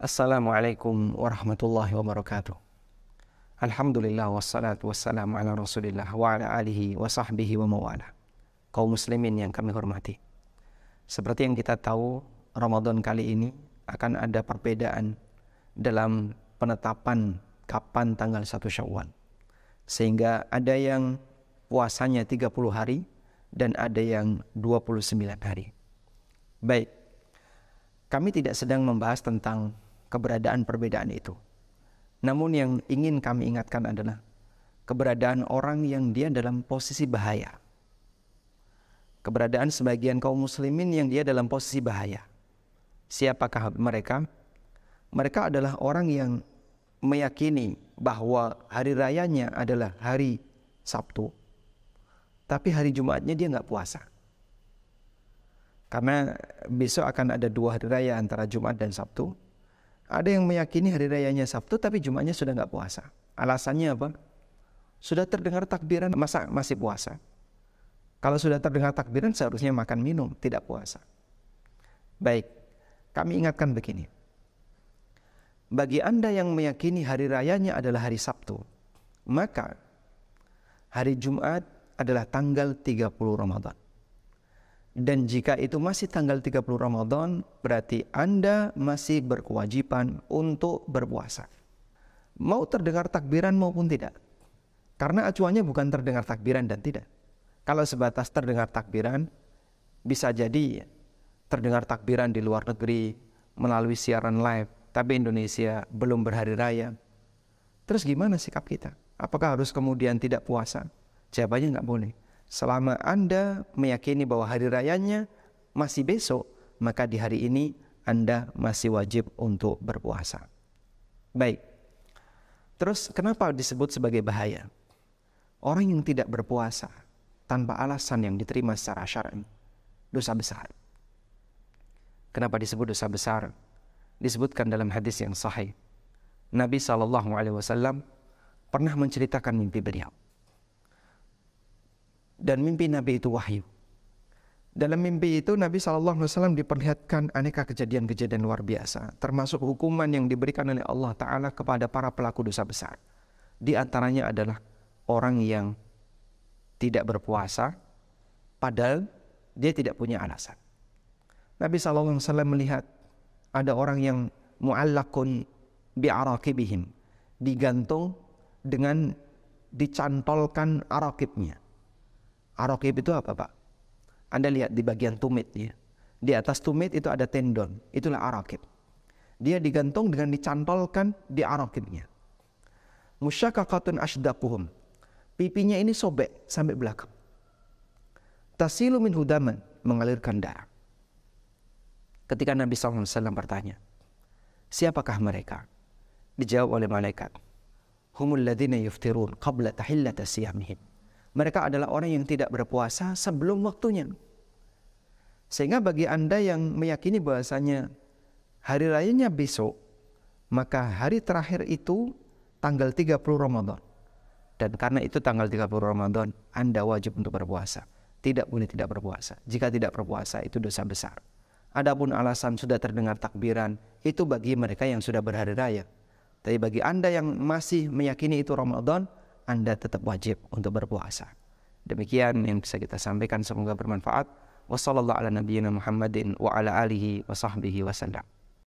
Assalamualaikum warahmatullahi wabarakatuh. Alhamdulillah wassalatu wassalamu ala rasulillah wa ala alihi wa sahbihi wa mawala. Kaum muslimin yang kami hormati. Seperti yang kita tahu, Ramadan kali ini akan ada perbedaan dalam penetapan kapan tanggal 1 Syawal. Sehingga ada yang puasanya 30 hari dan ada yang 29 hari. Baik, kami tidak sedang membahas tentang keberadaan perbedaan itu. Namun yang ingin kami ingatkan adalah keberadaan orang yang dia dalam posisi bahaya. Keberadaan sebagian kaum muslimin yang dia dalam posisi bahaya. Siapakah mereka? Mereka adalah orang yang meyakini bahwa hari rayanya adalah hari Sabtu. Tapi hari Jumatnya dia nggak puasa. Karena besok akan ada dua hari raya antara Jumat dan Sabtu ada yang meyakini hari rayanya Sabtu tapi Jumatnya sudah nggak puasa. Alasannya apa? Sudah terdengar takbiran masa masih puasa. Kalau sudah terdengar takbiran seharusnya makan minum, tidak puasa. Baik, kami ingatkan begini. Bagi Anda yang meyakini hari rayanya adalah hari Sabtu, maka hari Jumat adalah tanggal 30 Ramadan. Dan jika itu masih tanggal 30 Ramadan, berarti Anda masih berkewajiban untuk berpuasa. Mau terdengar takbiran maupun tidak. Karena acuannya bukan terdengar takbiran dan tidak. Kalau sebatas terdengar takbiran, bisa jadi terdengar takbiran di luar negeri melalui siaran live, tapi Indonesia belum berhari raya. Terus gimana sikap kita? Apakah harus kemudian tidak puasa? Jawabannya nggak boleh. Selama Anda meyakini bahwa hari rayanya masih besok, maka di hari ini Anda masih wajib untuk berpuasa. Baik. Terus kenapa disebut sebagai bahaya? Orang yang tidak berpuasa tanpa alasan yang diterima secara syar'i dosa besar. Kenapa disebut dosa besar? Disebutkan dalam hadis yang sahih. Nabi saw pernah menceritakan mimpi beliau dan mimpi Nabi itu wahyu. Dalam mimpi itu Nabi Shallallahu Alaihi Wasallam diperlihatkan aneka kejadian-kejadian luar biasa, termasuk hukuman yang diberikan oleh Allah Taala kepada para pelaku dosa besar. Di antaranya adalah orang yang tidak berpuasa, padahal dia tidak punya alasan. Nabi Shallallahu Alaihi Wasallam melihat ada orang yang mu'allakun bi'arakibihim digantung dengan dicantolkan arakibnya Arokib itu apa Pak? Anda lihat di bagian tumit ya. Di atas tumit itu ada tendon, itulah arokib. Dia digantung dengan dicantolkan di arokibnya. Musyakakatun ashdaquhum. Pipinya ini sobek sampai belakang. Tasilu min hudaman, mengalirkan darah. Ketika Nabi SAW bertanya, siapakah mereka? Dijawab oleh malaikat, humul ladhina yuftirun qabla tahillata siyamihim mereka adalah orang yang tidak berpuasa sebelum waktunya. Sehingga bagi Anda yang meyakini bahasanya hari rayanya besok, maka hari terakhir itu tanggal 30 Ramadan. Dan karena itu tanggal 30 Ramadan, Anda wajib untuk berpuasa. Tidak boleh tidak berpuasa. Jika tidak berpuasa itu dosa besar. Adapun alasan sudah terdengar takbiran, itu bagi mereka yang sudah berhari raya. Tapi bagi Anda yang masih meyakini itu Ramadan, anda tetap wajib untuk berpuasa. Demikian yang bisa kita sampaikan semoga bermanfaat. Wassalamualaikum warahmatullahi wabarakatuh. Muhammadin wa ala alihi wa sahbihi wasallam.